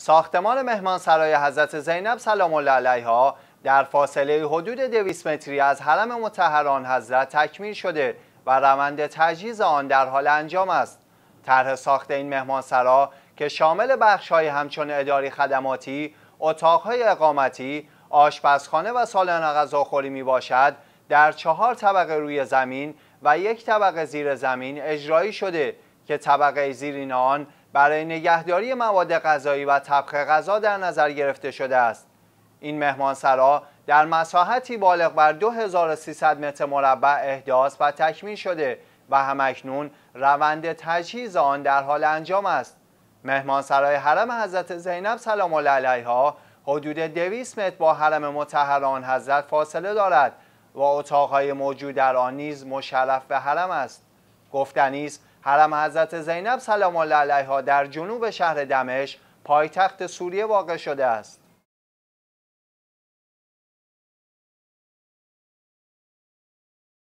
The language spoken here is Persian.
ساختمان مهمانسرای حضرت زینب سلام الله علیها در فاصله حدود 200 متری از حرم متحران حضرت تکمیل شده و روند تجهیز آن در حال انجام است. طرح ساخت این سرا که شامل های همچون اداری خدماتی، اتاقهای اقامتی، آشپزخانه و سالن غذاخوری می باشد، در چهار طبقه روی زمین و یک طبقه زیر زمین اجرایی شده که طبقه زیرین آن برای نگهداری مواد غذایی و طبخ غذا در نظر گرفته شده است این مهمانسرا در مساحتی بالغ بر 2300 متر مربع احداث و تکمیل شده و همکنون روند تجهیز آن در حال انجام است مهمانسرای حرم حضرت زینب سلام الله علیها حدود 200 متر با حرم متحران حضرت فاصله دارد و اتاقهای موجود در آن نیز مشرف به حرم است گفتنی حرم حضرت زینب سلام الله علیها در جنوب شهر دمشق پایتخت سوریه واقع شده است